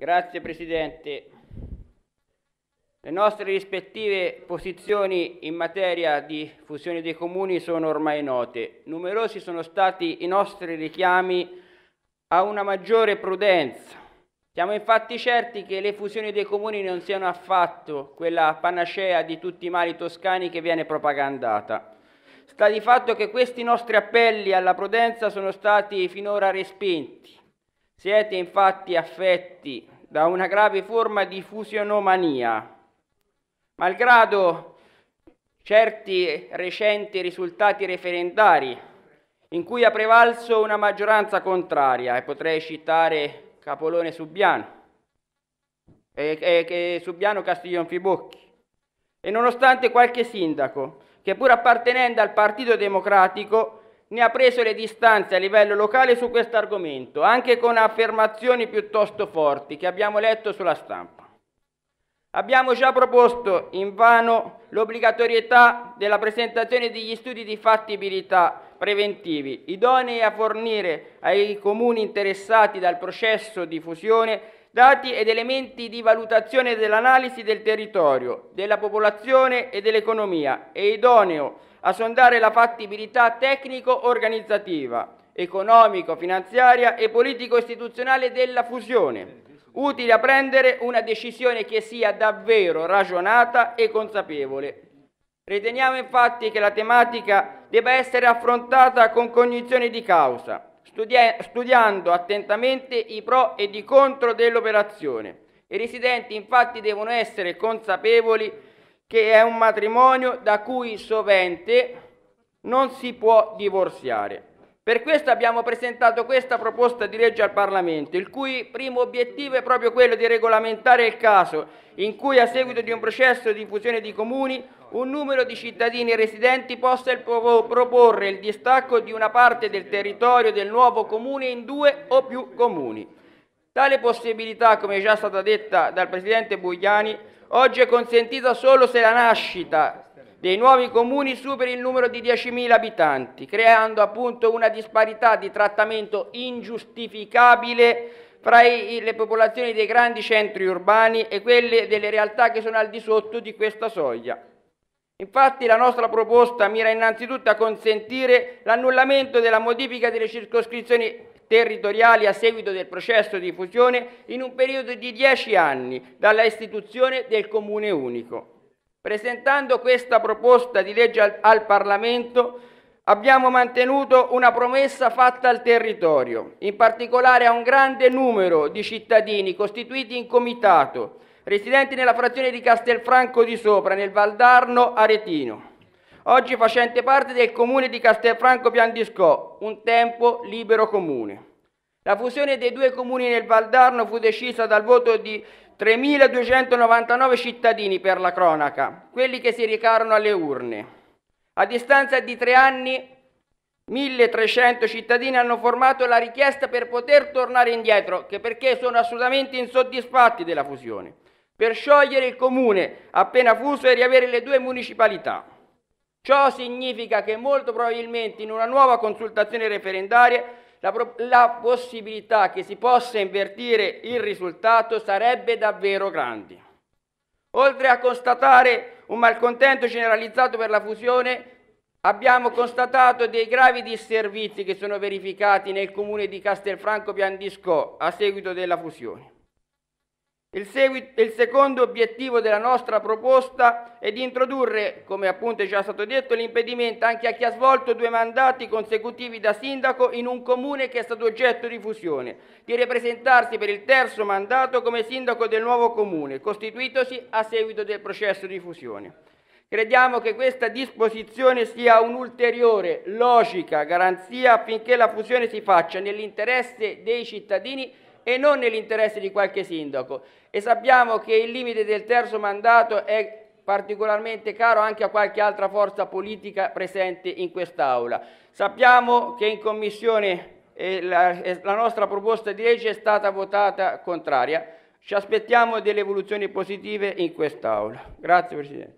Grazie Presidente. Le nostre rispettive posizioni in materia di fusione dei comuni sono ormai note. Numerosi sono stati i nostri richiami a una maggiore prudenza. Siamo infatti certi che le fusioni dei comuni non siano affatto quella panacea di tutti i mali toscani che viene propagandata. Sta di fatto che questi nostri appelli alla prudenza sono stati finora respinti siete infatti affetti da una grave forma di fusionomania. Malgrado certi recenti risultati referendari in cui ha prevalso una maggioranza contraria, e potrei citare Capolone Subiano, e, e, e Subiano Castiglion Fibocchi, e nonostante qualche sindaco che pur appartenendo al Partito Democratico ne ha preso le distanze a livello locale su questo argomento, anche con affermazioni piuttosto forti che abbiamo letto sulla stampa. Abbiamo già proposto invano l'obbligatorietà della presentazione degli studi di fattibilità preventivi, idonei a fornire ai comuni interessati dal processo di fusione dati ed elementi di valutazione dell'analisi del territorio, della popolazione e dell'economia e idoneo a sondare la fattibilità tecnico-organizzativa, economico-finanziaria e politico-istituzionale della fusione, utile a prendere una decisione che sia davvero ragionata e consapevole. Riteniamo infatti che la tematica debba essere affrontata con cognizione di causa, studiando attentamente i pro e i contro dell'operazione. I residenti infatti devono essere consapevoli che è un matrimonio da cui sovente non si può divorziare. Per questo abbiamo presentato questa proposta di legge al Parlamento, il cui primo obiettivo è proprio quello di regolamentare il caso in cui a seguito di un processo di fusione di comuni un numero di cittadini residenti possa proporre il distacco di una parte del territorio del nuovo comune in due o più comuni. Tale possibilità, come già stata detta dal Presidente Bugliani, Oggi è consentita solo se la nascita dei nuovi comuni superi il numero di 10.000 abitanti, creando appunto una disparità di trattamento ingiustificabile fra i, le popolazioni dei grandi centri urbani e quelle delle realtà che sono al di sotto di questa soglia. Infatti la nostra proposta mira innanzitutto a consentire l'annullamento della modifica delle circoscrizioni territoriali a seguito del processo di fusione in un periodo di dieci anni dalla istituzione del Comune unico. Presentando questa proposta di legge al, al Parlamento abbiamo mantenuto una promessa fatta al territorio, in particolare a un grande numero di cittadini costituiti in comitato, residenti nella frazione di Castelfranco di Sopra, nel Valdarno Aretino, oggi facente parte del comune di Castelfranco Piandiscò, un tempo libero comune. La fusione dei due comuni nel Valdarno fu decisa dal voto di 3.299 cittadini per la cronaca, quelli che si recarono alle urne. A distanza di tre anni 1300 cittadini hanno formato la richiesta per poter tornare indietro, che perché sono assolutamente insoddisfatti della fusione, per sciogliere il comune appena fuso e riavere le due municipalità. Ciò significa che molto probabilmente in una nuova consultazione referendaria la, la possibilità che si possa invertire il risultato sarebbe davvero grande. Oltre a constatare un malcontento generalizzato per la fusione, abbiamo constatato dei gravi disservizi che sono verificati nel comune di Castelfranco Piandisco a seguito della fusione. Il, seguito, il, secondo obiettivo della nostra proposta è di introdurre, come appunto è già stato detto, l'impedimento anche a chi ha svolto due mandati consecutivi da sindaco in un comune che è stato oggetto di fusione, di ripresentarsi per il terzo mandato come sindaco del nuovo comune, costituitosi a seguito del processo di fusione. Crediamo che questa disposizione sia un'ulteriore, logica garanzia affinché la fusione si faccia nell'interesse dei cittadini e non nell'interesse di qualche sindaco. E sappiamo che il limite del terzo mandato è particolarmente caro anche a qualche altra forza politica presente in quest'Aula. Sappiamo che in Commissione eh, la, eh, la nostra proposta di legge è stata votata contraria. Ci aspettiamo delle evoluzioni positive in quest'Aula. Grazie Presidente.